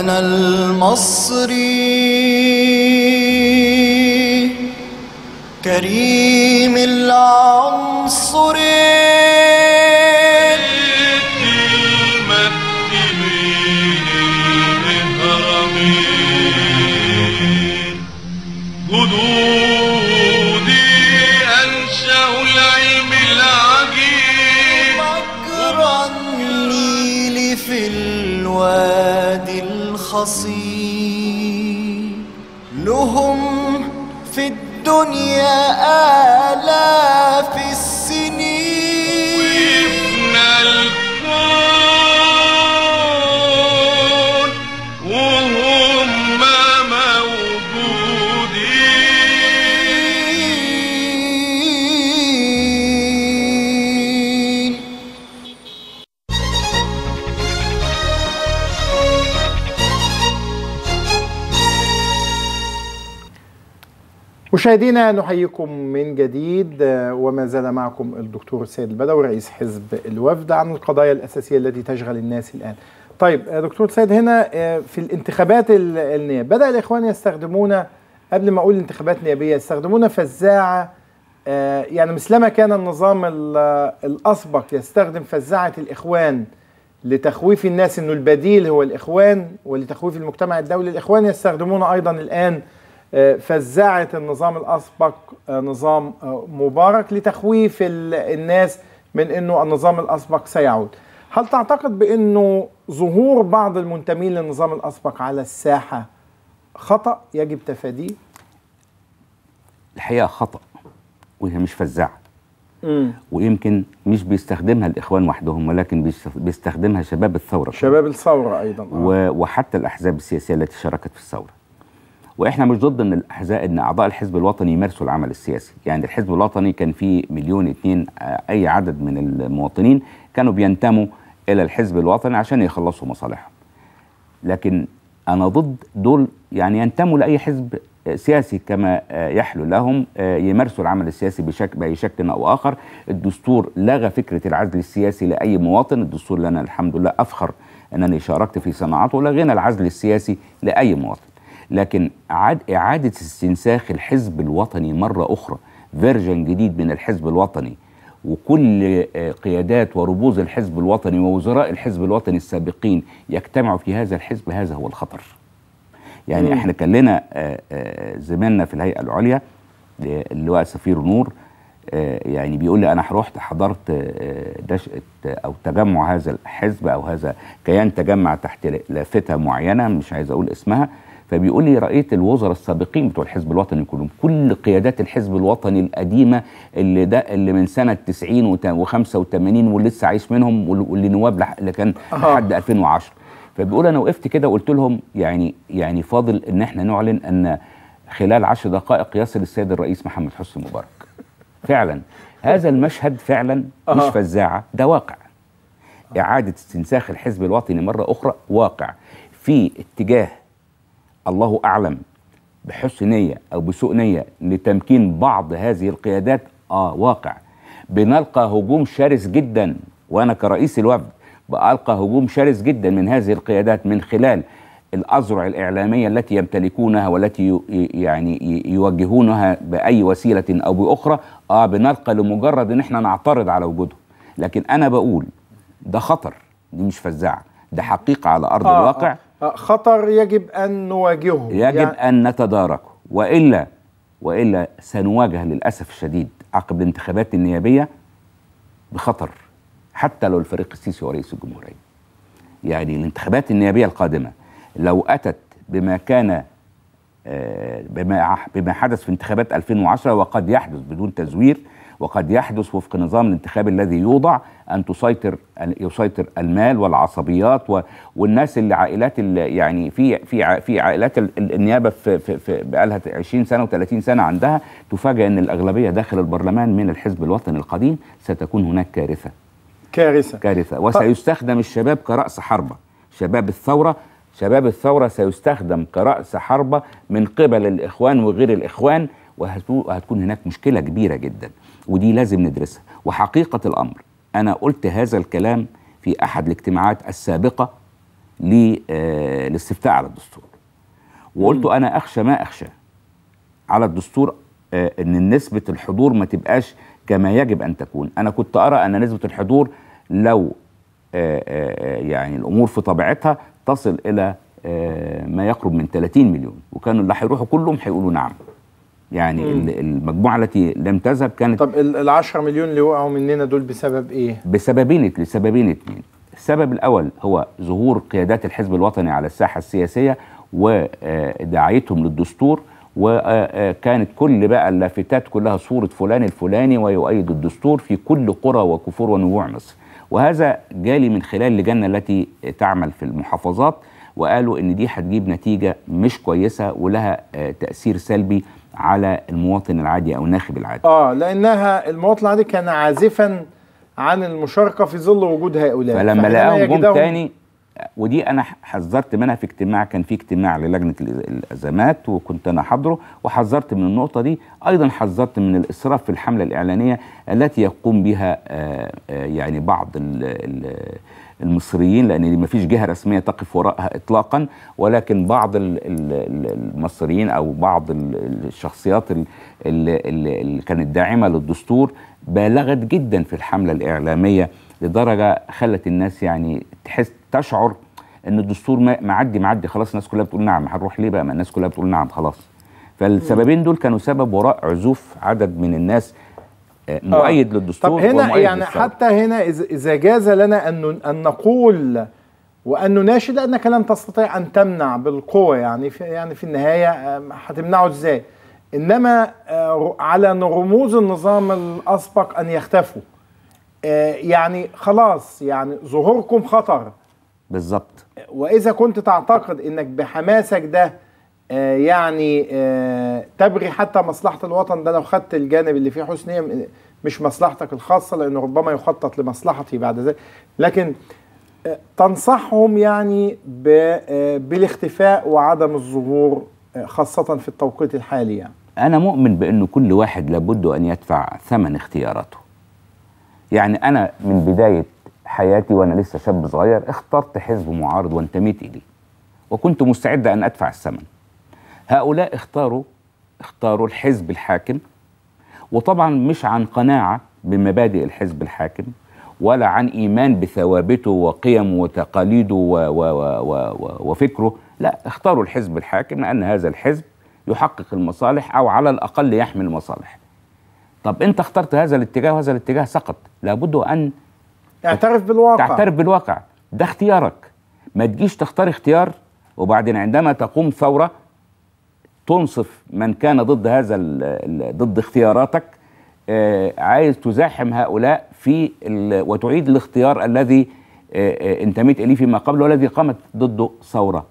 أنا المصري كريم العنصرين لهم في الدنيا آلاف مشاهدينا نحييكم من جديد وما زال معكم الدكتور السيد البدوي رئيس حزب الوفد عن القضايا الأساسية التي تشغل الناس الآن طيب دكتور سيد هنا آه، في الانتخابات النيابية بدأ الإخوان يستخدمون قبل ما أقول انتخابات نيابية يستخدمون فزاعة آه، يعني مثلما كان النظام الأسبق يستخدم فزاعة الإخوان لتخويف الناس أنه البديل هو الإخوان ولتخويف المجتمع الدولي الإخوان يستخدمون أيضا الآن آه، فزعت النظام الاسبق آه، نظام آه، مبارك لتخويف الناس من انه النظام الاسبق سيعود. هل تعتقد بانه ظهور بعض المنتمين للنظام الاسبق على الساحه خطا يجب تفاديه؟ الحقيقه خطا وهي مش فزاعه. ويمكن مش بيستخدمها الاخوان وحدهم ولكن بيستخدمها شباب الثوره شباب الثوره ايضا آه. وحتى الاحزاب السياسيه التي شاركت في الثوره واحنا مش ضد ان الاحزاب ان اعضاء الحزب الوطني يمارسوا العمل السياسي يعني الحزب الوطني كان فيه مليون اتنين آه، اي عدد من المواطنين كانوا بينتموا الى الحزب الوطني عشان يخلصوا مصالحهم لكن انا ضد دول يعني ينتموا لاي حزب آه، سياسي كما آه، يحلو لهم يمارسوا العمل السياسي بشكل باي شكل او اخر الدستور لغى فكره العزل السياسي لاي مواطن الدستور لنا الحمد لله افخر انني شاركت في صناعته لغينا العزل السياسي لاي مواطن لكن عاد إعادة استنساخ الحزب الوطني مرة أخرى فيرجن جديد من الحزب الوطني وكل آه، قيادات وربوز الحزب الوطني ووزراء الحزب الوطني السابقين يجتمعوا في هذا الحزب هذا هو الخطر يعني مم. احنا كان لنا آه، آه، زميلنا في الهيئه العليا اللواء سفير نور يعني بيقول لي انا رحت حضرت نشاه او تجمع هذا الحزب او هذا كيان تجمع تحت لافته معينه مش عايز اقول اسمها فبيقول لي رأيت الوزراء السابقين بتوع الحزب الوطني كلهم كل قيادات الحزب الوطني القديمة اللي ده اللي من سنة 90 و85 واللي لسه عايش منهم واللي نواب اللي كان آه. لحد 2010 فبيقول انا وقفت كده وقلت لهم يعني يعني فاضل ان احنا نعلن ان خلال 10 دقائق يصل السيد الرئيس محمد حسني مبارك فعلا هذا المشهد فعلا مش آه. فزاعه ده واقع اعاده استنساخ الحزب الوطني مره اخرى واقع في اتجاه الله أعلم بحسن نية أو بسوء نية لتمكين بعض هذه القيادات آه واقع بنلقى هجوم شرس جدا وأنا كرئيس الوفد بألقى هجوم شرس جدا من هذه القيادات من خلال الأذرع الإعلامية التي يمتلكونها والتي يعني يوجهونها بأي وسيلة أو بأخرى آه بنلقى لمجرد إن إحنا نعترض على وجودهم لكن أنا بقول ده خطر دي مش فزاعة ده حقيقة على أرض آه الواقع آه. آه، خطر يجب أن نواجهه يجب يعني أن نتداركه وإلا وإلا سنواجه للأسف الشديد عقب الانتخابات النيابية بخطر حتى لو الفريق السيسي هو رئيس الجمهورية يعني الانتخابات النيابية القادمة لو أتت بما كان آه، بما بما حدث في انتخابات 2010 وقد يحدث بدون تزوير وقد يحدث وفق نظام الانتخاب الذي يوضع ان تسيطر يسيطر المال والعصبيات والناس اللي عائلات اللي يعني في في في عائلات النيابه في في, في بقى لها 20 سنه و30 سنه عندها تفاجئ ان الاغلبيه داخل البرلمان من الحزب الوطني القديم ستكون هناك كارثه كارثه كارثه وسيستخدم الشباب كراس حربه شباب الثوره شباب الثورة سيستخدم كرأس حربة من قبل الإخوان وغير الإخوان وهتكون هناك مشكلة كبيرة جدا ودي لازم ندرسها وحقيقة الأمر أنا قلت هذا الكلام في أحد الاجتماعات السابقة للاستفتاء آه، على الدستور وقلت أنا أخشى ما أخشى على الدستور آه، أن نسبة الحضور ما تبقاش كما يجب أن تكون أنا كنت أرى أن نسبة الحضور لو آه، يعني الأمور في طبيعتها تصل إلى ما يقرب من 30 مليون وكانوا اللي هيروحوا كلهم هيقولوا نعم يعني مم. المجموعه التي لم تذهب كانت طب ال 10 مليون اللي وقعوا مننا دول بسبب ايه؟ بسببين لسببين اتنين السبب الاول هو ظهور قيادات الحزب الوطني على الساحه السياسيه ودعايتهم للدستور وكانت كل بقى اللافتات كلها صوره فلان الفلاني ويؤيد الدستور في كل قرى وكفور ونبوع مصر وهذا جالي من خلال اللجنه التي تعمل في المحافظات وقالوا ان دي هتجيب نتيجه مش كويسه ولها تاثير سلبي على المواطن العادي او الناخب العادي اه لانها المواطن العادي كان عازفا عن المشاركه في ظل وجود هؤلاء فلما لقاهم جم تاني ودي انا حذرت منها في اجتماع كان في اجتماع للجنه الازمات وكنت انا حاضره وحذرت من النقطه دي ايضا حذرت من الاسراف في الحمله الاعلانيه التي يقوم بها آه، آه، يعني بعض الـ ال المصريين لأن ما فيش جهة رسمية تقف وراءها إطلاقا ولكن بعض المصريين أو بعض الشخصيات اللي كانت داعمة للدستور بالغت جدا في الحملة الإعلامية لدرجة خلت الناس يعني تحس تشعر ان الدستور معدي معدي خلاص الناس كلها بتقول نعم هنروح ليه بقى ما الناس كلها بتقول نعم خلاص فالسببين دول كانوا سبب وراء عزوف عدد من الناس آه، آه. مؤيد آه. للدستور طب هنا يعني للسعر. حتى هنا اذا جاز لنا ان ان نقول وان نناشد انك لن تستطيع ان تمنع بالقوه يعني في يعني في النهايه هتمنعه ازاي؟ انما آه، على رموز النظام الاسبق ان يختفوا يعني خلاص يعني ظهوركم خطر بالظبط واذا كنت تعتقد انك بحماسك ده آه، يعني آه، تبغي حتى مصلحة الوطن ده لو خدت الجانب اللي فيه حسنية مش مصلحتك الخاصة لأنه ربما يخطط لمصلحتي بعد ذلك لكن آه، تنصحهم يعني بالاختفاء وعدم الظهور خاصة في التوقيت الحالي يعني. أنا مؤمن بأنه كل واحد لابد أن يدفع ثمن اختياراته يعني أنا من بداية حياتي وأنا لسه شاب صغير اخترت حزب معارض وانتميت إليه وكنت مستعد أن أدفع الثمن هؤلاء اختاروا اختاروا الحزب الحاكم وطبعا مش عن قناعة بمبادئ الحزب الحاكم ولا عن إيمان بثوابته وقيمه وتقاليده و و و و وفكره لا اختاروا الحزب الحاكم لأن هذا الحزب يحقق المصالح أو على الأقل يحمي المصالح طب أنت اخترت هذا الاتجاه وهذا الاتجاه سقط لابد أن تعترف بالواقع تعترف بالواقع ده اختيارك ما تجيش تختار اختيار وبعدين عندما تقوم ثورة تنصف من كان ضد هذا ضد اختياراتك آه، عايز تزاحم هؤلاء في وتعيد الاختيار الذي آه، آه، انتميت اليه فيما قبل والذي قامت ضده ثوره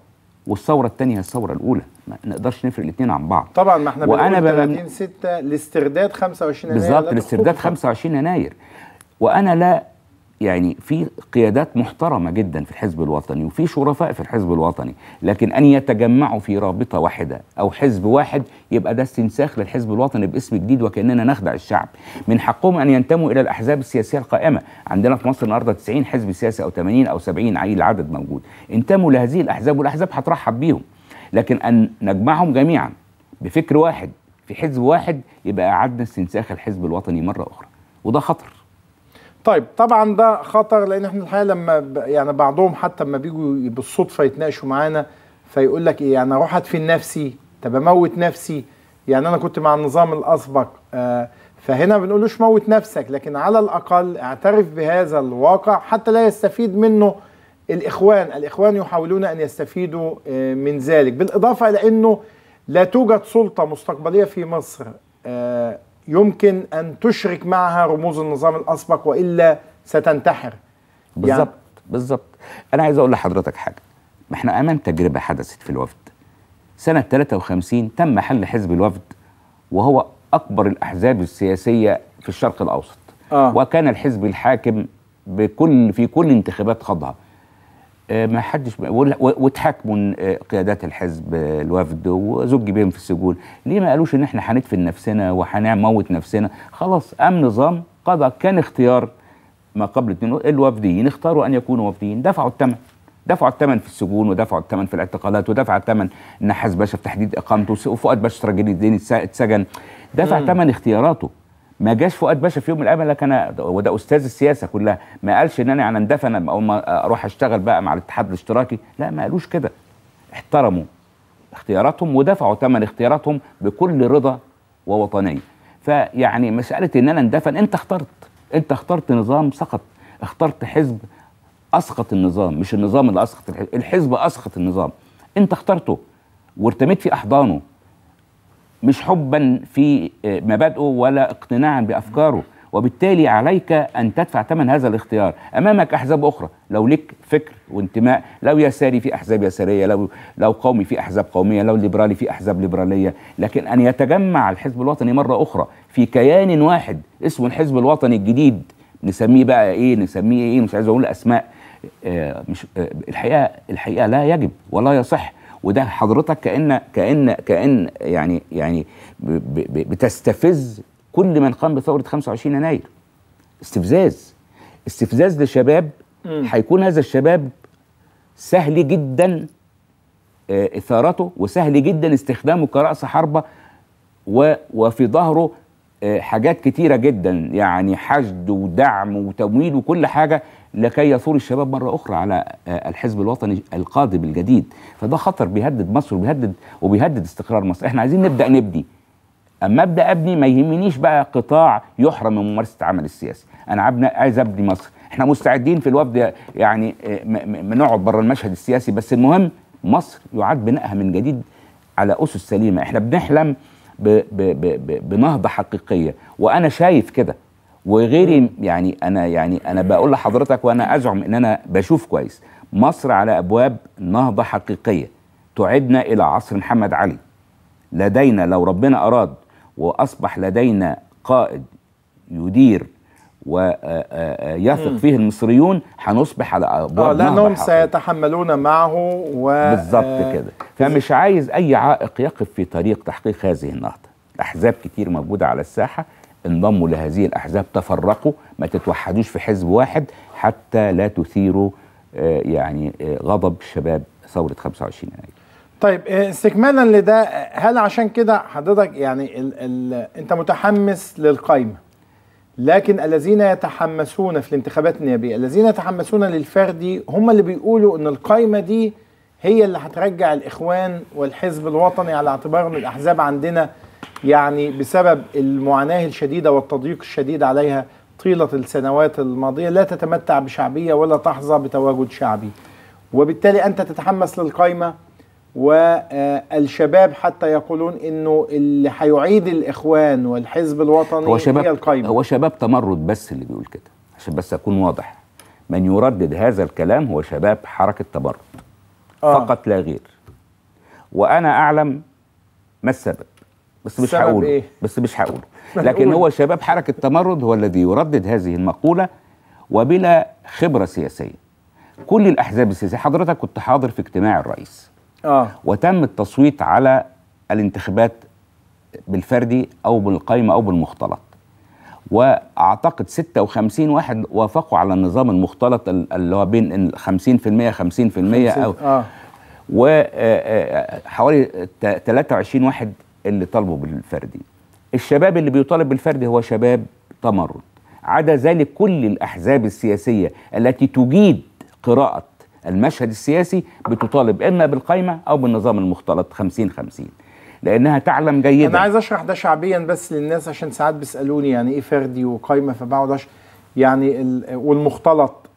والثوره الثانيه هي الثوره الاولى ما نقدرش نفرق الاثنين عن بعض طبعا ما احنا وانا بقول 30 6 لاسترداد 25 يناير بالظبط لاسترداد 25 يناير وانا لا يعني في قيادات محترمه جدا في الحزب الوطني وفي شرفاء في الحزب الوطني لكن ان يتجمعوا في رابطه واحده او حزب واحد يبقى ده استنساخ للحزب الوطني باسم جديد وكاننا نخدع الشعب من حقهم ان ينتموا الى الاحزاب السياسيه القائمه عندنا في مصر النهارده 90 حزب سياسي او 80 او 70 عيل العدد موجود انتموا لهذه الاحزاب والاحزاب هترحب بيهم لكن ان نجمعهم جميعا بفكر واحد في حزب واحد يبقى اعدنا استنساخ الحزب الوطني مره اخرى وده خطر طيب طبعا ده خطر لان احنا الحقيقه لما يعني بعضهم حتى لما بيجوا بالصدفه يتناقشوا معانا فيقول لك ايه يعني اروح ادفن نفسي طب اموت نفسي يعني انا كنت مع النظام الاسبق آه فهنا ما بنقولوش موت نفسك لكن على الاقل اعترف بهذا الواقع حتى لا يستفيد منه الاخوان الاخوان يحاولون ان يستفيدوا آه من ذلك بالاضافه الى انه لا توجد سلطه مستقبليه في مصر آه يمكن أن تشرك معها رموز النظام الأسبق وإلا ستنتحر بالظبط يعني بالظبط أنا عايز أقول لحضرتك حاجة ما احنا أمام تجربة حدثت في الوفد سنة 53 تم حل حزب الوفد وهو أكبر الأحزاب السياسية في الشرق الأوسط آه. وكان الحزب الحاكم بكل في كل انتخابات خاضها آه، ما حدش واتحاكموا آه، قيادات الحزب آه، الوفد وزج بيهم في السجون ليه ما قالوش ان احنا هندفن نفسنا وهنموت نفسنا خلاص قام نظام قضى كان اختيار ما قبل الوفديين اختاروا ان يكونوا وفديين دفعوا الثمن دفعوا الثمن في السجون ودفعوا الثمن في الاعتقالات ودفع الثمن نحاس باشا في تحديد اقامته وفؤاد باشا تراجيدي الدين اتسجن دفع ثمن اختياراته ما جاش فؤاد باشا في يوم من الايام لك انا وده استاذ السياسه كلها ما قالش ان انا يعني اندفن او ما اروح اشتغل بقى مع الاتحاد الاشتراكي لا ما قالوش كده احترموا اختياراتهم ودفعوا ثمن اختياراتهم بكل رضا ووطنيه فيعني مساله ان انا اندفن انت اخترت انت اخترت نظام سقط اخترت حزب اسقط النظام مش النظام اللي اسقط الحزب الحزب اسقط النظام انت اخترته وارتميت في احضانه مش حبا في آه، مبادئه ولا اقتناعا بافكاره وبالتالي عليك ان تدفع ثمن هذا الاختيار امامك احزاب اخرى لو لك فكر وانتماء لو يساري في احزاب يساريه لو لو قومي في احزاب قوميه لو ليبرالي في احزاب ليبراليه لكن ان يتجمع الحزب الوطني مره اخرى في كيان واحد اسمه الحزب الوطني الجديد نسميه بقى ايه نسميه ايه مش عايز اقول اسماء آه، مش آه، الحقيقه الحقيقه لا يجب ولا يصح وده حضرتك كأن كأن كأن يعني يعني بتستفز كل من قام بثورة 25 يناير استفزاز استفزاز لشباب هيكون هذا الشباب سهل جدا آه، اثارته وسهل جدا استخدامه كرأس حربة وفي ظهره حاجات كتيرة جدا يعني حشد ودعم وتمويل وكل حاجة لكي يثور الشباب مرة أخرى على آه، الحزب الوطني القادم الجديد فده خطر بيهدد مصر وبيهدد وبيهدد استقرار مصر احنا عايزين نبدأ نبني اما ابدا ابني ما يهمنيش بقى قطاع يحرم من ممارسه العمل السياسي انا عايز ابني مصر احنا مستعدين في الوفد يعني آه، نقعد بره المشهد السياسي بس المهم مصر يعاد بنائها من جديد على اسس سليمه احنا بنحلم بـ بـ بـ بنهضه حقيقيه وانا شايف كده وغيري يعني انا يعني انا بقول لحضرتك وانا ازعم ان انا بشوف كويس مصر على ابواب نهضه حقيقيه تعدنا الى عصر محمد علي لدينا لو ربنا اراد واصبح لدينا قائد يدير ويثق فيه المصريون هنصبح على ابواب آه لانهم سيتحملون معه و بالظبط آه، كده فمش عايز اي عائق يقف في طريق تحقيق هذه النهضه احزاب كتير موجوده على الساحه انضموا لهذه الاحزاب تفرقوا ما تتوحدوش في حزب واحد حتى لا تثيروا آه، يعني آه، غضب شباب ثوره 25 يناير طيب استكمالا لده هل عشان كده حضرتك يعني الـ الـ انت متحمس للقايمه لكن الذين يتحمسون في الانتخابات النيابية الذين يتحمسون للفردي هم اللي بيقولوا ان القايمة دي هي اللي هترجع الاخوان والحزب الوطني على اعتبار ان الاحزاب عندنا يعني بسبب المعاناة الشديدة والتضييق الشديد عليها طيلة السنوات الماضية لا تتمتع بشعبية ولا تحظى بتواجد شعبي وبالتالي أنت تتحمس للقايمة والشباب حتى يقولون انه اللي هيعيد الاخوان والحزب الوطني هو شباب هي القايمه هو شباب تمرد بس اللي بيقول كده عشان بس اكون واضح من يردد هذا الكلام هو شباب حركه تمرد آه. فقط لا غير وانا اعلم ما السبب بس مش هقوله إيه؟ بس مش هقوله لكن هو شباب حركه تمرد هو الذي يردد هذه المقوله وبلا خبره سياسيه كل الاحزاب السياسيه حضرتك كنت حاضر في اجتماع الرئيس آه. وتم التصويت على الانتخابات بالفردي او بالقايمه او بالمختلط واعتقد 56 واحد وافقوا على النظام المختلط اللي هو بين 50% 50%, 50 او آه. وحوالي آه، آه، 23 واحد اللي طالبوا بالفردي الشباب اللي بيطالب بالفردي هو شباب تمرد عدا ذلك كل الاحزاب السياسيه التي تجيد قراءه المشهد السياسي بتطالب إما بالقايمة أو بالنظام المختلط 50 50 لأنها تعلم جيدا أنا عايز أشرح ده شعبيا بس للناس عشان ساعات بيسألوني يعني إيه فردي وقايمة فبقعد يعني والمختلط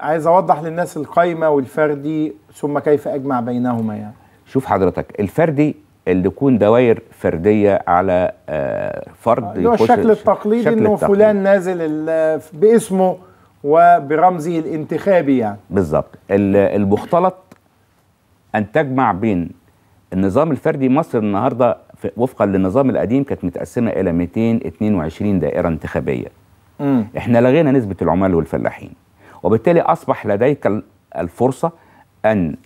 عايز اوضح للناس القايمه والفردي ثم كيف اجمع بينهما يعني شوف حضرتك الفردي اللي يكون دوائر فرديه على آه، فرد اللي هو الشكل التقليدي انه فلان نازل باسمه وبرمزه الانتخابي يعني بالظبط المختلط ان تجمع بين النظام الفردي مصر النهارده وفقا للنظام القديم كانت متقسمه الى 222 دائره انتخابيه م. احنا لغينا نسبه العمال والفلاحين وبالتالي اصبح لديك الفرصه ان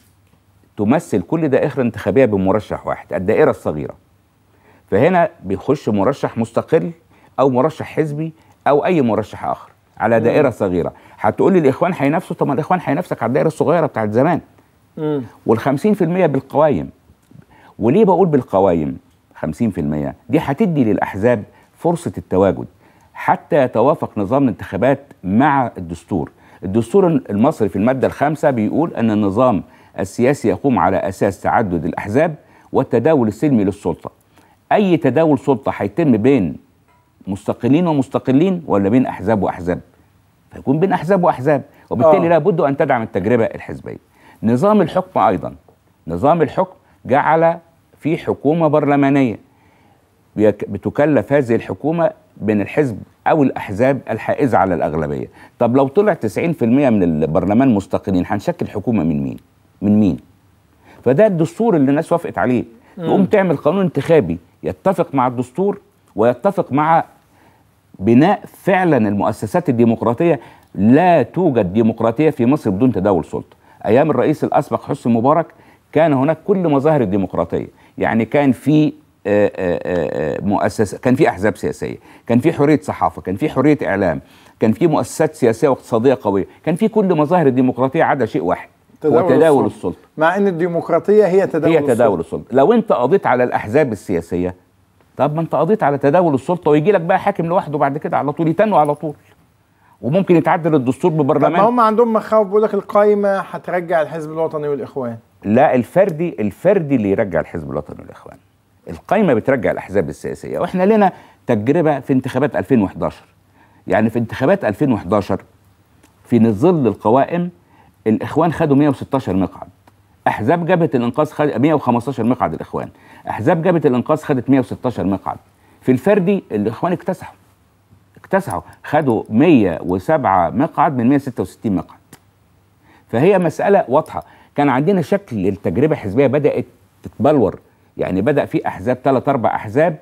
تمثل كل دائره انتخابيه بمرشح واحد الدائره الصغيره فهنا بيخش مرشح مستقل او مرشح حزبي او اي مرشح اخر على دائره صغيره هتقول لي الاخوان هينافسوا طب ما الاخوان هينافسك على الدائره الصغيره بتاعت زمان وال50% بالقوايم وليه بقول بالقوايم 50% دي هتدي للاحزاب فرصه التواجد حتى يتوافق نظام الانتخابات مع الدستور الدستور المصري في الماده الخامسه بيقول ان النظام السياسي يقوم على اساس تعدد الاحزاب والتداول السلمي للسلطه اي تداول سلطه هيتم بين مستقلين ومستقلين ولا بين احزاب واحزاب فيكون بين احزاب واحزاب وبالتالي آه. لا لابد ان تدعم التجربه الحزبيه نظام الحكم ايضا نظام الحكم جعل في حكومه برلمانيه بتكلف هذه الحكومه بين الحزب او الاحزاب الحائزه على الاغلبيه طب لو طلع 90% من البرلمان مستقلين هنشكل حكومه من مين من مين فده الدستور اللي الناس وافقت عليه تقوم تعمل قانون انتخابي يتفق مع الدستور ويتفق مع بناء فعلا المؤسسات الديمقراطية لا توجد ديمقراطية في مصر بدون تداول سلطة أيام الرئيس الأسبق حسني مبارك كان هناك كل مظاهر الديمقراطية يعني كان في آه، آه، آه، مؤسسة كان في أحزاب سياسية كان في حرية صحافة كان في حرية إعلام كان في مؤسسات سياسية واقتصادية قوية كان في كل مظاهر الديمقراطية عدا شيء واحد تداول وتداول السلطة. السلطة مع أن الديمقراطية هي تداول هي تداول السلطة. السلطة لو أنت قضيت على الأحزاب السياسية طب ما انت قضيت على تداول السلطه ويجي لك بقى حاكم لوحده بعد كده على طول يتنوا على طول وممكن يتعدل الدستور ببرلمان طب هم عندهم مخاوف بيقول لك القايمه هترجع الحزب الوطني والاخوان لا الفردي الفردي اللي يرجع الحزب الوطني والاخوان القايمه بترجع الاحزاب السياسيه واحنا لنا تجربه في انتخابات 2011 يعني في انتخابات 2011 في ظل القوائم الاخوان خدوا 116 مقعد احزاب جبهه الانقاذ خدت 115 مقعد الاخوان احزاب جبهه الانقاذ خدت 116 مقعد في الفردي الاخوان اكتسحوا اكتسحوا خدوا 107 مقعد من 166 مقعد فهي مساله واضحه كان عندنا شكل التجربه الحزبيه بدات تتبلور يعني بدا في احزاب ثلاث اربع احزاب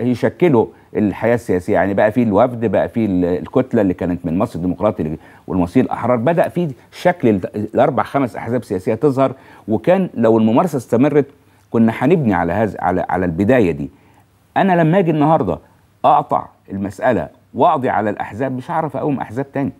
يشكلوا الحياه السياسيه يعني بقى في الوفد بقى في الكتله اللي كانت من مصر الديمقراطي والمصريين الاحرار بدا في شكل الاربع خمس احزاب سياسيه تظهر وكان لو الممارسه استمرت كنا هنبني على هذا على على البدايه دي انا لما اجي النهارده اقطع المساله واقضي على الاحزاب مش هعرف اقوم احزاب تاني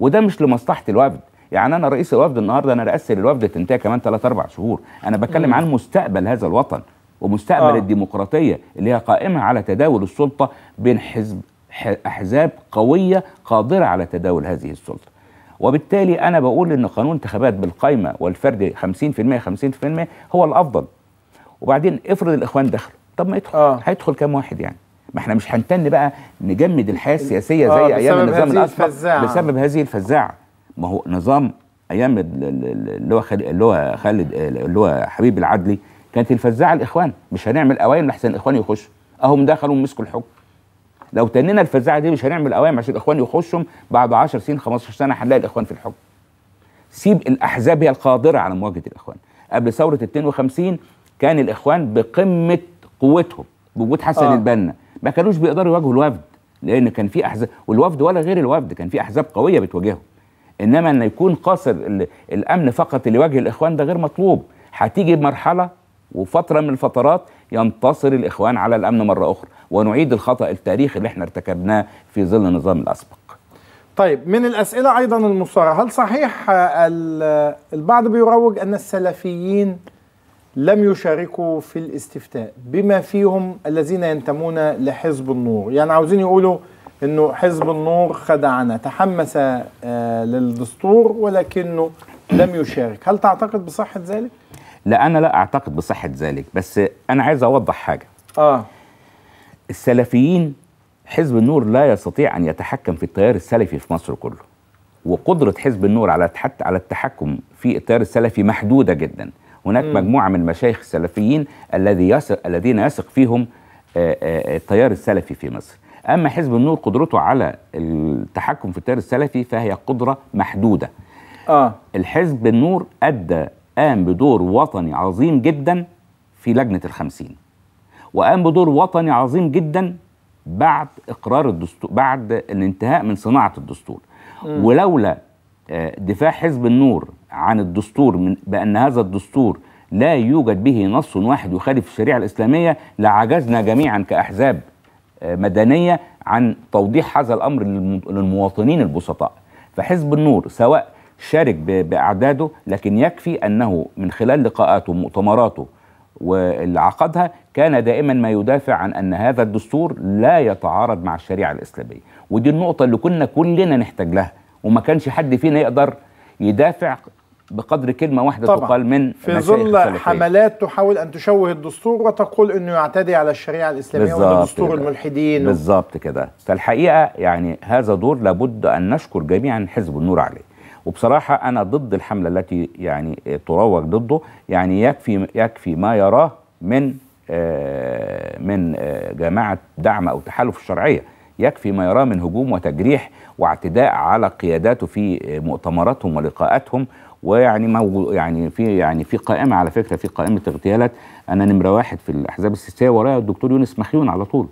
وده مش لمصلحه الوفد يعني انا رئيس الوفد النهارده انا رئاسه الوفد تنتهي كمان 3 4 شهور انا بتكلم عن مستقبل هذا الوطن ومستقبل آه. الديمقراطيه اللي هي قائمه على تداول السلطه بين حزب احزاب قويه قادره على تداول هذه السلطه وبالتالي انا بقول ان قانون انتخابات بالقايمه والفرد 50% 50% هو الافضل وبعدين افرض الاخوان دخلوا طب ما يدخل آه. هيدخل كام واحد يعني ما احنا مش هنتن بقى نجمد الحياه السياسيه آه، زي آه ايام النظام الاسبق بسبب هذه الفزاعه ما هو نظام ايام اللي هو خالد اللي هو خالد اللي هو حبيب العدلي كانت الفزاعه الاخوان مش هنعمل قوايم لحسن الاخوان يخشوا اهم دخلوا ومسكوا الحكم لو تنينا الفزاعه دي مش هنعمل قوايم عشان الاخوان يخشوا بعد 10 سنين 15 سنه هنلاقي الاخوان في الحكم سيب الاحزاب هي القادره على مواجهه الاخوان قبل ثوره 52 كان الاخوان بقمه قوتهم بوجود حسن آه. البنا ما كانوش بيقدروا يواجهوا الوفد لان كان في احزاب والوفد ولا غير الوفد كان في احزاب قويه بتواجههم انما ان يكون قاصر الامن فقط اللي يواجه الاخوان ده غير مطلوب هتيجي مرحله وفتره من الفترات ينتصر الاخوان على الامن مره اخرى ونعيد الخطا التاريخي اللي احنا ارتكبناه في ظل النظام الاسبق. طيب من الاسئله ايضا المثاره هل صحيح آه، البعض بيروج ان السلفيين لم يشاركوا في الاستفتاء بما فيهم الذين ينتمون لحزب النور يعني عاوزين يقولوا انه حزب النور خدعنا تحمس آه، للدستور ولكنه لم يشارك هل تعتقد بصحه ذلك لا انا لا اعتقد بصحه ذلك بس انا عايز اوضح حاجه اه السلفيين حزب النور لا يستطيع ان يتحكم في التيار السلفي في مصر كله وقدره حزب النور على حتى على التحكم في التيار السلفي محدوده جدا هناك م. مجموعه من المشايخ السلفيين الذي يثق الذين يثق فيهم آه، آه، التيار السلفي في مصر اما حزب النور قدرته على التحكم في التيار السلفي فهي قدره محدوده آه. الحزب النور ادى قام بدور وطني عظيم جدا في لجنة الخمسين وقام بدور وطني عظيم جدا بعد إقرار الدستور بعد الانتهاء من صناعة الدستور م. ولولا آه، دفاع حزب النور عن الدستور من بأن هذا الدستور لا يوجد به نص واحد يخالف الشريعة الإسلامية لعجزنا جميعا كأحزاب آه، مدنية عن توضيح هذا الأمر للمواطنين البسطاء فحزب النور سواء شارك باعداده لكن يكفي انه من خلال لقاءاته ومؤتمراته واللي عقدها كان دائما ما يدافع عن ان هذا الدستور لا يتعارض مع الشريعه الاسلاميه ودي النقطه اللي كنا كلنا نحتاج لها وما كانش حد فينا يقدر يدافع بقدر كلمه واحده طبعا تقال من في ظل حملات تحاول ان تشوه الدستور وتقول انه يعتدي على الشريعه الاسلاميه ودستور الملحدين بالظبط كده فالحقيقه يعني هذا دور لابد ان نشكر جميعا حزب النور عليه وبصراحه انا ضد الحمله التي يعني تروج ضده يعني يكفي يكفي ما يراه من آه، من آه، جماعه دعم او تحالف الشرعيه يكفي ما يراه من هجوم وتجريح واعتداء على قياداته في مؤتمراتهم ولقاءاتهم ويعني مو يعني في يعني في قائمه على فكره في قائمه اغتيالات انا نمره واحد في الاحزاب السياسيه ورايا الدكتور يونس مخيون على طول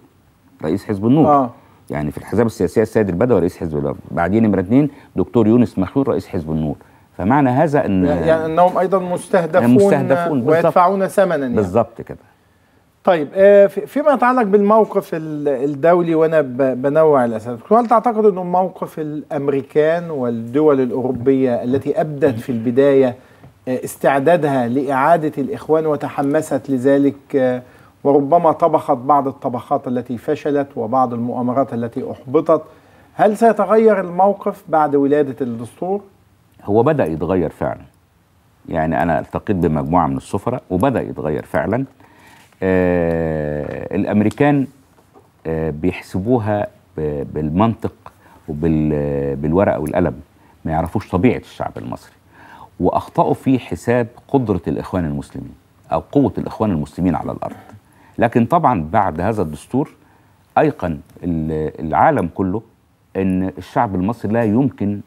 رئيس حزب النور آه. يعني في الحزب السياسية السيد البدوي رئيس حزب الوفد بعدين نمرة اثنين دكتور يونس مخلول رئيس حزب النور فمعنى هذا ان يعني, يعني انهم ايضا مستهدفون, مستهدفون ويدفعون ثمنا يعني. بالظبط كده طيب آه، فيما يتعلق بالموقف الدولي وانا بنوع الاسئله هل تعتقد انه موقف الامريكان والدول الاوروبيه التي ابدت في البدايه آه، استعدادها لاعاده الاخوان وتحمست لذلك آه، وربما طبخت بعض الطبخات التي فشلت وبعض المؤامرات التي أحبطت هل سيتغير الموقف بعد ولادة الدستور؟ هو بدأ يتغير فعلا يعني أنا التقيت بمجموعة من السفراء وبدأ يتغير فعلا آه الأمريكان آه بيحسبوها بالمنطق وبالورقة والقلم ما يعرفوش طبيعة الشعب المصري وأخطأوا في حساب قدرة الإخوان المسلمين أو قوة الإخوان المسلمين على الأرض لكن طبعا بعد هذا الدستور ايقن العالم كله ان الشعب المصري لا يمكن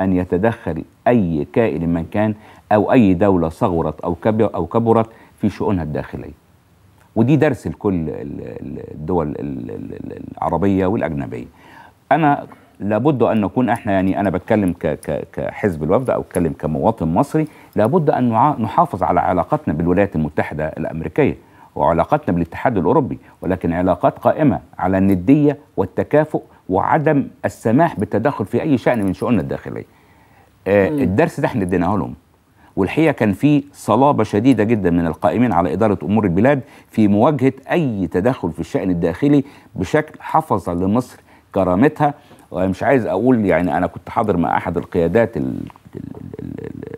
ان يتدخل اي كائن من كان او اي دوله صغرت او او كبرت في شؤونها الداخليه ودي درس لكل الدول العربيه والاجنبيه انا لابد ان نكون احنا يعني انا بتكلم كحزب الوفد او بتكلم كمواطن مصري لابد ان نحافظ على علاقتنا بالولايات المتحده الامريكيه وعلاقتنا بالاتحاد الأوروبي ولكن علاقات قائمة على الندية والتكافؤ وعدم السماح بالتدخل في أي شأن من شؤوننا الداخلية آه الدرس ده احنا اديناه لهم والحقيقه كان في صلابه شديده جدا من القائمين على اداره امور البلاد في مواجهه اي تدخل في الشان الداخلي بشكل حفظ لمصر كرامتها ومش عايز اقول يعني انا كنت حاضر مع احد القيادات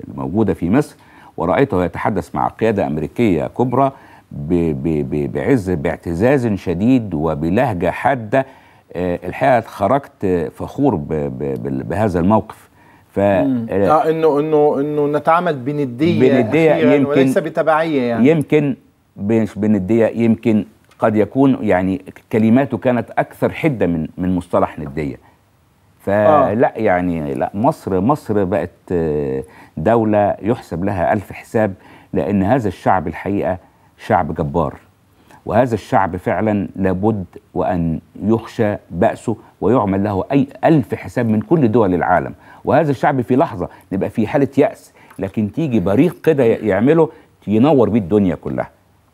الموجوده في مصر ورايته يتحدث مع قياده امريكيه كبرى بعز باعتزاز شديد وبلهجة حادة آه، الحقيقة خرجت فخور بهذا الموقف ف آه،, اه انه انه انه نتعامل بنديه بنديه يمكن وليس بتبعيه يعني يمكن مش بنديه يمكن قد يكون يعني كلماته كانت اكثر حده من من مصطلح نديه فلا آه. يعني لا مصر مصر بقت آه، دولة يحسب لها ألف حساب لأن هذا الشعب الحقيقة شعب جبار وهذا الشعب فعلا لابد وأن يخشى بأسه ويعمل له أي ألف حساب من كل دول العالم وهذا الشعب في لحظة نبقى في حالة يأس لكن تيجي بريق كده يعمله ينور بيه الدنيا كلها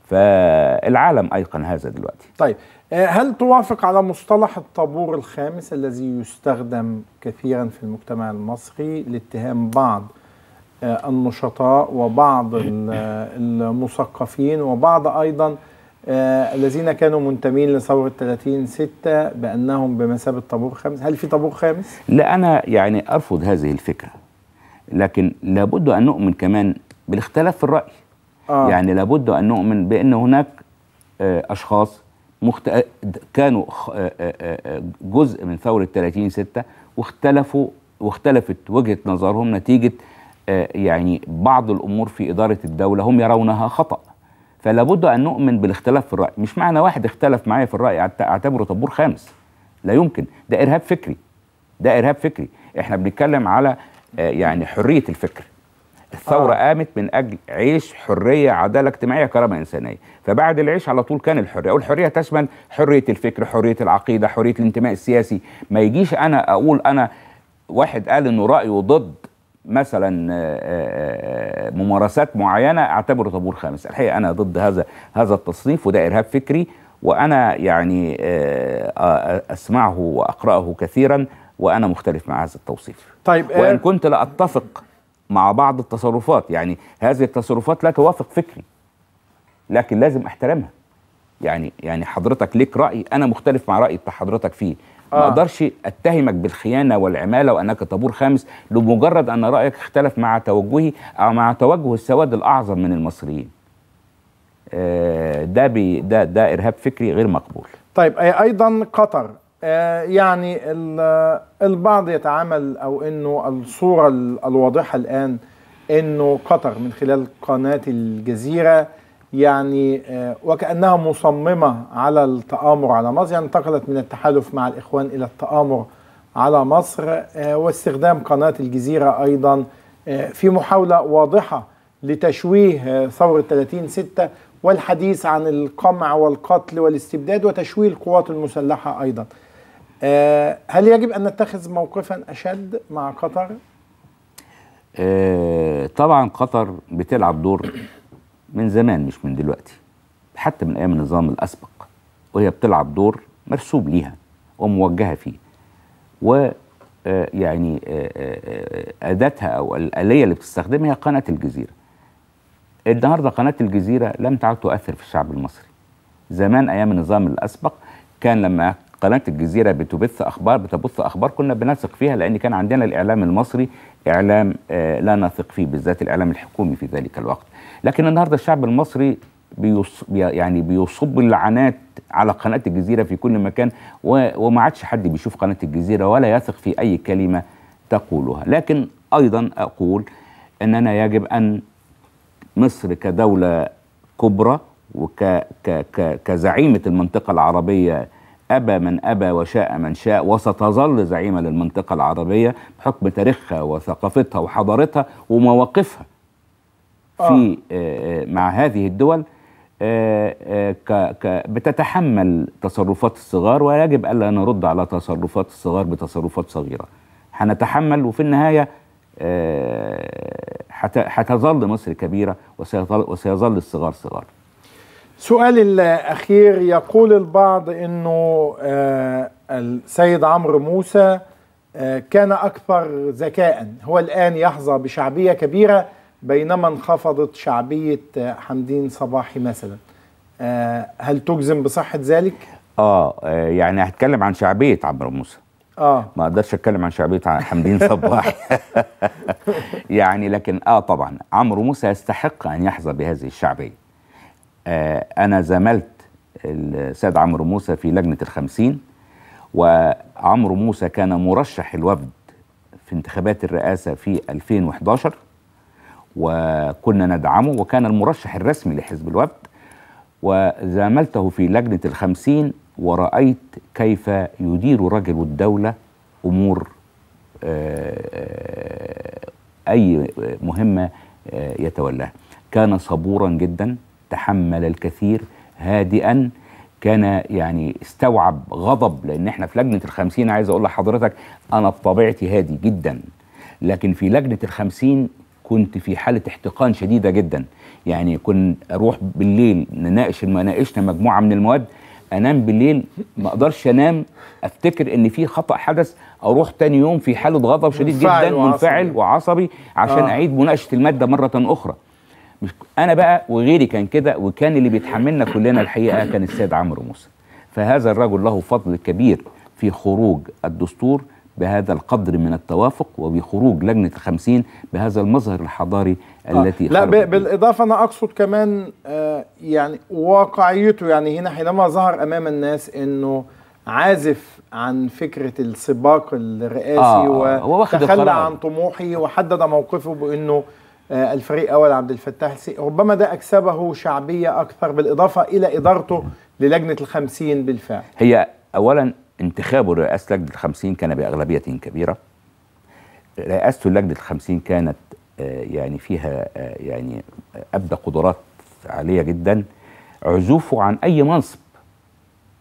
فالعالم أيقن هذا دلوقتي طيب آه، هل توافق على مصطلح الطابور الخامس الذي يستخدم كثيرا في المجتمع المصري لاتهام بعض النشطاء وبعض إيه، إيه. المثقفين وبعض أيضا آه، الذين كانوا منتمين لثورة 30 6 بأنهم بمثابة طابور خامس هل في طابور خامس؟ لا أنا يعني أرفض هذه الفكرة لكن لابد أن نؤمن كمان بالاختلاف في الرأي آه. يعني لابد أن نؤمن بأن هناك آه، أشخاص مخت... آه، كانوا جزء من ثورة 30 6 واختلفوا واختلفت وجهة نظرهم نتيجة آه، يعني بعض الأمور في إدارة الدولة هم يرونها خطأ فلا بد أن نؤمن بالاختلاف في الرأي مش معنى واحد اختلف معايا في الرأي أعتبره طابور خامس لا يمكن ده إرهاب فكري ده إرهاب فكري إحنا بنتكلم على آه، يعني حرية الفكر الثورة آه. قامت من أجل عيش حرية عدالة اجتماعية كرامة إنسانية فبعد العيش على طول كان الحرية والحرية تشمل حرية الفكر حرية العقيدة حرية الانتماء السياسي ما يجيش أنا أقول أنا واحد قال إنه رأيه ضد مثلا آه، آه، آه، ممارسات معينه اعتبره طابور خامس الحقيقه انا ضد هذا هذا التصنيف وده ارهاب فكري وانا يعني اسمعه واقراه كثيرا وانا مختلف مع هذا التوصيف طيب وان كنت لا اتفق مع بعض التصرفات يعني هذه التصرفات لا توافق فكري لكن لازم احترمها يعني يعني حضرتك ليك راي انا مختلف مع راي حضرتك فيه آه. ما اقدرش اتهمك بالخيانه والعماله وانك طابور خامس لمجرد ان رايك اختلف مع توجهي او مع توجه السواد الاعظم من المصريين. آه، ده بي ده ده ارهاب فكري غير مقبول. طيب ايضا قطر آه، يعني البعض يتعامل او انه الصوره الواضحه الان انه قطر من خلال قناه الجزيره يعني آه، وكأنها مصممة على التآمر على مصر يعني انتقلت من التحالف مع الإخوان إلى التآمر على مصر آه، واستخدام قناة الجزيرة أيضا آه، في محاولة واضحة لتشويه ثورة 30 ستة والحديث عن القمع والقتل والاستبداد وتشويه القوات المسلحة أيضا هل يجب أن نتخذ موقفا أشد مع قطر؟ طبعا قطر بتلعب دور من زمان مش من دلوقتي حتى من أيام النظام الأسبق وهي بتلعب دور مرسوب ليها وموجهة فيه و آه، يعني آه، آه، أداتها أو الآلية اللي بتستخدمها هي قناة الجزيرة النهاردة قناة الجزيرة لم تعد تؤثر في الشعب المصري زمان أيام النظام الأسبق كان لما قناة الجزيرة بتبث أخبار بتبث أخبار كنا بنثق فيها لأن كان عندنا الإعلام المصري إعلام لا نثق فيه بالذات الإعلام الحكومي في ذلك الوقت لكن النهارده الشعب المصري بيص يعني بيصب اللعنات على قناه الجزيره في كل مكان وما عادش حد بيشوف قناه الجزيره ولا يثق في اي كلمه تقولها لكن ايضا اقول اننا يجب ان مصر كدوله كبرى وكزعيمه المنطقه العربيه أبى من أبى وشاء من شاء وستظل زعيمة للمنطقة العربية بحكم تاريخها وثقافتها وحضارتها ومواقفها آه. في آه، آه، مع هذه الدول بتتحمل تصرفات الصغار ويجب الا نرد على تصرفات الصغار بتصرفات صغيره هنتحمل وفي النهايه هتظل مصر كبيره وسيظل, وسيظل الصغار صغار سؤال الأخير يقول البعض أنه السيد عمرو موسى كان أكثر ذكاء هو الآن يحظى بشعبية كبيرة بينما انخفضت شعبية حمدين صباحي مثلا آه، هل تجزم بصحة ذلك؟ اه, آه، يعني هتكلم عن شعبية عمرو موسى اه ما اقدرش اتكلم عن شعبيه حمدين صباح يعني لكن اه طبعا عمرو موسى يستحق ان يحظى بهذه الشعبيه آه انا زملت السيد عمرو موسى في لجنه الخمسين وعمرو موسى كان مرشح الوفد في انتخابات الرئاسه في 2011 وكنا ندعمه وكان المرشح الرسمي لحزب الوفد وزاملته في لجنة الخمسين ورأيت كيف يدير رجل الدولة أمور آه، أي مهمة آه، يتولاها كان صبورا جدا تحمل الكثير هادئا كان يعني استوعب غضب لأن احنا في لجنة الخمسين عايز أقول لحضرتك أنا بطبيعتي هادي جدا لكن في لجنة الخمسين كنت في حالة احتقان شديدة جدا يعني كنت أروح بالليل نناقش ناقشنا مجموعة من المواد أنام بالليل ما أقدرش أنام أفتكر إن في خطأ حدث أروح تاني يوم في حالة غضب شديد جدا منفعل وعصبي, وعصبي عشان آه. أعيد مناقشة المادة مرة أخرى مش أنا بقى وغيري كان كده وكان اللي بيتحملنا كلنا الحقيقة كان السيد عمرو موسى فهذا الرجل له فضل كبير في خروج الدستور بهذا القدر من التوافق وبخروج لجنة الخمسين بهذا المظهر الحضاري آه التي لا بالإضافة أنا أقصد كمان آه يعني واقعيته يعني هنا حينما ظهر أمام الناس أنه عازف عن فكرة السباق الرئاسي آه وتخلى عن طموحه وحدد موقفه بأنه آه الفريق أول عبد الفتاح السي ربما ده أكسبه شعبية أكثر بالإضافة إلى إدارته للجنة الخمسين بالفعل هي أولا انتخابه لرئاسة لجنة الخمسين كان بأغلبية كبيرة رئاسته لجنة الخمسين كانت آه، يعني فيها آه، يعني أبدى قدرات عالية جدا عزوفه عن أي منصب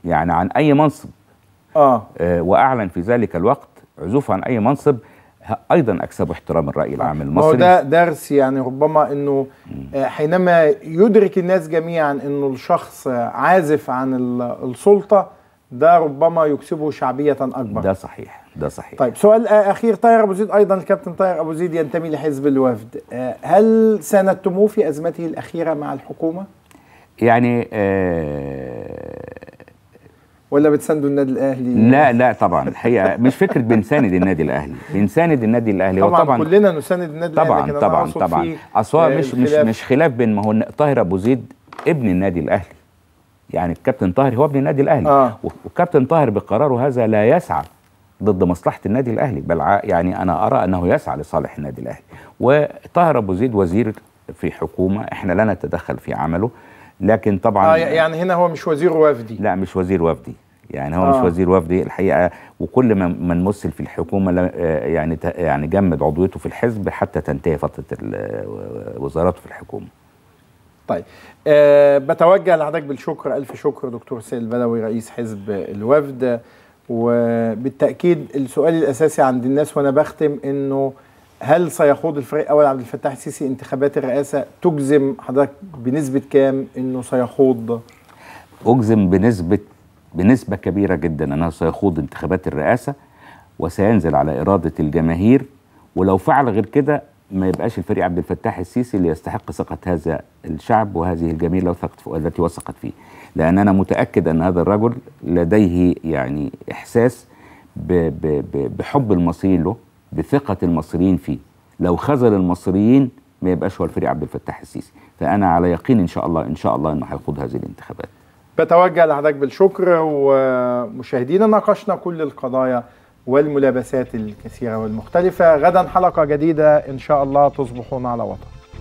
يعني عن أي منصب آه. آه، وأعلن في ذلك الوقت عزوفه عن أي منصب ايضا اكسب احترام الراي العام المصري ده درس يعني ربما انه حينما يدرك الناس جميعا انه الشخص عازف عن السلطه ده ربما يكسبه شعبيه اكبر ده صحيح ده صحيح طيب سؤال اخير طاهر ابو زيد ايضا الكابتن طاهر ابو زيد ينتمي لحزب الوفد هل ساندتموه في ازمته الاخيره مع الحكومه يعني آه ولا بتساندوا النادي الاهلي لا لا طبعا الحقيقه مش فكره بنساند النادي الاهلي بنساند النادي الاهلي طبعا, طبعا كلنا نساند النادي طبعا الاهلي طبعا طبعا طبعا اصل مش مش مش خلاف بين ما هو طاهر ابو زيد ابن النادي الاهلي يعني الكابتن طاهر هو ابن النادي الاهلي آه. والكابتن طاهر بقراره هذا لا يسعى ضد مصلحه النادي الاهلي بل يعني انا ارى انه يسعى لصالح النادي الاهلي وطاهر ابو زيد وزير في حكومه احنا لا نتدخل في عمله لكن طبعا آه يعني هنا هو مش وزير وفدي لا مش وزير وفدي يعني هو آه. مش وزير وفدي الحقيقه وكل من من مثل في الحكومه آه، يعني يعني جمد عضويته في الحزب حتى تنتهي فتره آه، وزارته في الحكومه طيب أه بتوجه لحضرتك بالشكر الف شكر دكتور سيد البدوي رئيس حزب الوفد وبالتاكيد السؤال الاساسي عند الناس وانا بختم انه هل سيخوض الفريق اول عبد الفتاح السيسي انتخابات الرئاسه تجزم حضرتك بنسبه كام انه سيخوض؟ اجزم بنسبه بنسبه كبيره جدا انه سيخوض انتخابات الرئاسه وسينزل على اراده الجماهير ولو فعل غير كده ما يبقاش الفريق عبد الفتاح السيسي اللي يستحق ثقة هذا الشعب وهذه الجميع التي وثقت فيه لأن أنا متأكد أن هذا الرجل لديه يعني إحساس بحب المصريين له بثقة المصريين فيه لو خذل المصريين ما يبقاش هو الفريق عبد الفتاح السيسي فأنا على يقين إن شاء الله إن شاء الله أنه هيخوض هذه الانتخابات بتوجه لحضرتك بالشكر ومشاهدينا ناقشنا كل القضايا والملابسات الكثيرة والمختلفة غدا حلقة جديدة إن شاء الله تصبحون على وطن